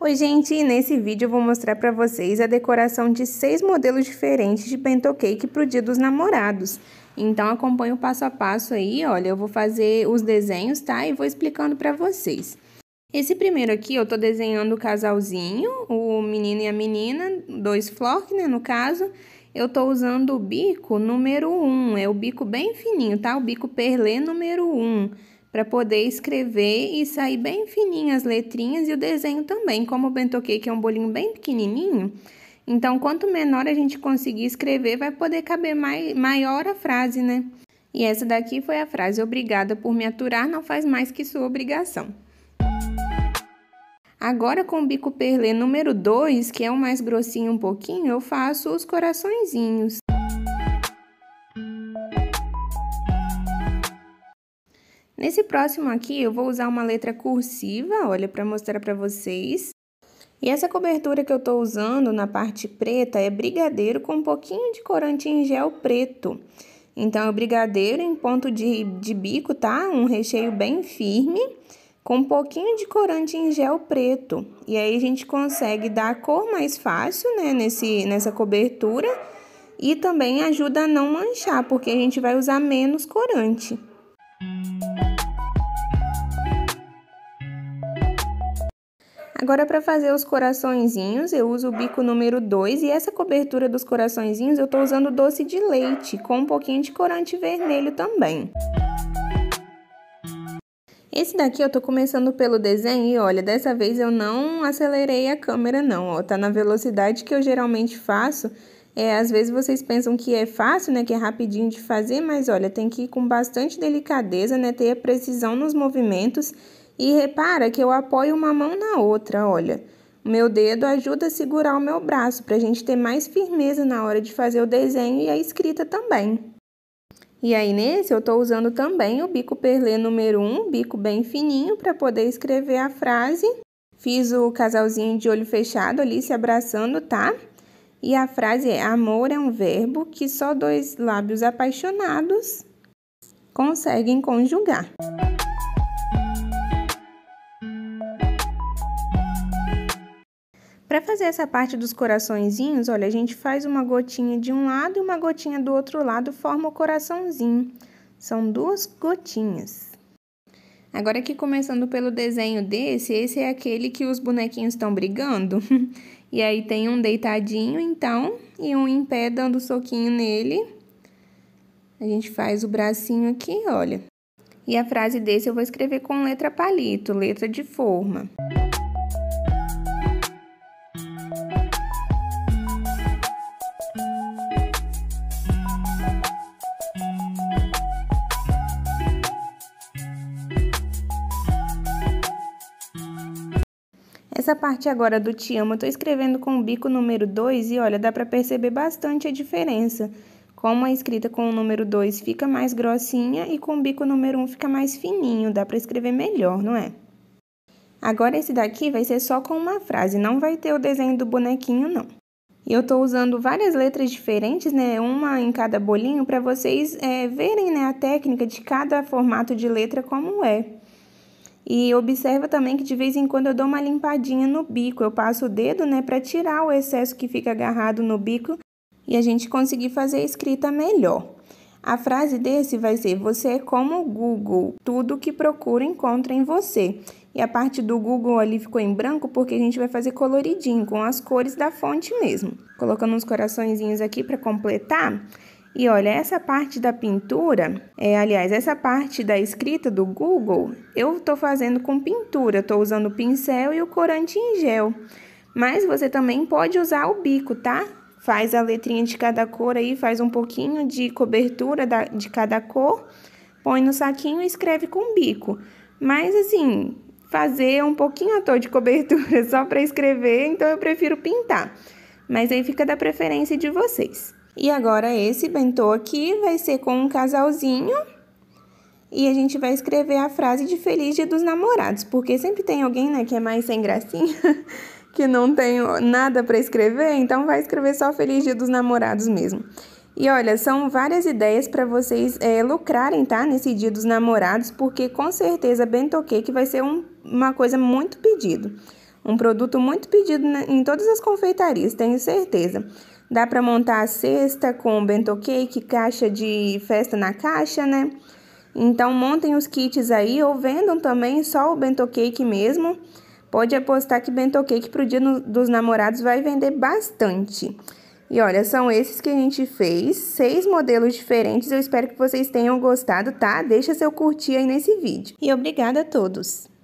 Oi gente, nesse vídeo eu vou mostrar para vocês a decoração de seis modelos diferentes de bento cake para o dia dos namorados. Então acompanhe o passo a passo aí, olha, eu vou fazer os desenhos, tá? E vou explicando para vocês. Esse primeiro aqui eu tô desenhando o casalzinho, o menino e a menina, dois flork, né, no caso. Eu tô usando o bico número 1, um, é o bico bem fininho, tá? O bico perlê número 1. Um para poder escrever e sair bem fininhas as letrinhas e o desenho também. Como o bento cake é um bolinho bem pequenininho, então quanto menor a gente conseguir escrever, vai poder caber mai maior a frase, né? E essa daqui foi a frase: Obrigada por me aturar, não faz mais que sua obrigação. Agora com o bico perlê número 2, que é o mais grossinho um pouquinho, eu faço os coraçõezinhos. Nesse próximo aqui, eu vou usar uma letra cursiva, olha, para mostrar para vocês. E essa cobertura que eu estou usando na parte preta é brigadeiro com um pouquinho de corante em gel preto. Então, é brigadeiro em ponto de, de bico, tá? Um recheio bem firme, com um pouquinho de corante em gel preto. E aí, a gente consegue dar a cor mais fácil, né, nesse, nessa cobertura. E também ajuda a não manchar, porque a gente vai usar menos corante. Música Agora, para fazer os coraçõezinhos, eu uso o bico número 2 e essa cobertura dos coraçõezinhos eu estou usando doce de leite com um pouquinho de corante vermelho também. Esse daqui eu tô começando pelo desenho e olha, dessa vez eu não acelerei a câmera não, ó, tá na velocidade que eu geralmente faço. É, às vezes vocês pensam que é fácil, né, que é rapidinho de fazer, mas olha, tem que ir com bastante delicadeza, né, ter a precisão nos movimentos e repara que eu apoio uma mão na outra, olha. O meu dedo ajuda a segurar o meu braço para a gente ter mais firmeza na hora de fazer o desenho e a escrita também. E aí nesse eu estou usando também o bico perlê número 1, bico bem fininho, para poder escrever a frase. Fiz o casalzinho de olho fechado ali se abraçando, tá? E a frase é: Amor é um verbo que só dois lábios apaixonados conseguem conjugar. Para fazer essa parte dos coraçõezinhos, olha, a gente faz uma gotinha de um lado e uma gotinha do outro lado, forma o coraçãozinho. São duas gotinhas. Agora aqui começando pelo desenho desse, esse é aquele que os bonequinhos estão brigando. e aí tem um deitadinho, então, e um em pé dando soquinho nele. A gente faz o bracinho aqui, olha. E a frase desse eu vou escrever com letra palito, letra de forma. Essa parte agora do te amo, eu tô escrevendo com o bico número 2 e olha, dá para perceber bastante a diferença. Como a escrita com o número 2 fica mais grossinha e com o bico número 1 um fica mais fininho, dá para escrever melhor, não é? Agora esse daqui vai ser só com uma frase, não vai ter o desenho do bonequinho não. E eu estou usando várias letras diferentes, né, uma em cada bolinho, para vocês é, verem né, a técnica de cada formato de letra como é. E observa também que de vez em quando eu dou uma limpadinha no bico, eu passo o dedo, né, para tirar o excesso que fica agarrado no bico e a gente conseguir fazer a escrita melhor. A frase desse vai ser: Você é como o Google, tudo que procura encontra em você. E a parte do Google ali ficou em branco porque a gente vai fazer coloridinho, com as cores da fonte mesmo. Colocando uns coraçõezinhos aqui para completar. E olha, essa parte da pintura, é, aliás, essa parte da escrita do Google, eu estou fazendo com pintura, estou usando o pincel e o corante em gel. Mas você também pode usar o bico, tá? Faz a letrinha de cada cor aí, faz um pouquinho de cobertura da, de cada cor, põe no saquinho e escreve com o bico. Mas assim, fazer um pouquinho à toa de cobertura só para escrever, então eu prefiro pintar. Mas aí fica da preferência de vocês. E agora esse bentô aqui vai ser com um casalzinho. E a gente vai escrever a frase de Feliz Dia dos Namorados, porque sempre tem alguém, né, que é mais sem gracinha, que não tem nada para escrever, então vai escrever só Feliz Dia dos Namorados mesmo. E olha, são várias ideias para vocês é, lucrarem, tá? Nesse dia dos namorados, porque com certeza Bento que vai ser um, uma coisa muito pedido. Um produto muito pedido né, em todas as confeitarias, tenho certeza. Dá para montar a cesta com bento cake, caixa de festa na caixa, né? Então montem os kits aí ou vendam também só o bento cake mesmo. Pode apostar que bento cake pro dia dos namorados vai vender bastante. E olha, são esses que a gente fez, seis modelos diferentes. Eu espero que vocês tenham gostado, tá? Deixa seu curtir aí nesse vídeo. E obrigada a todos.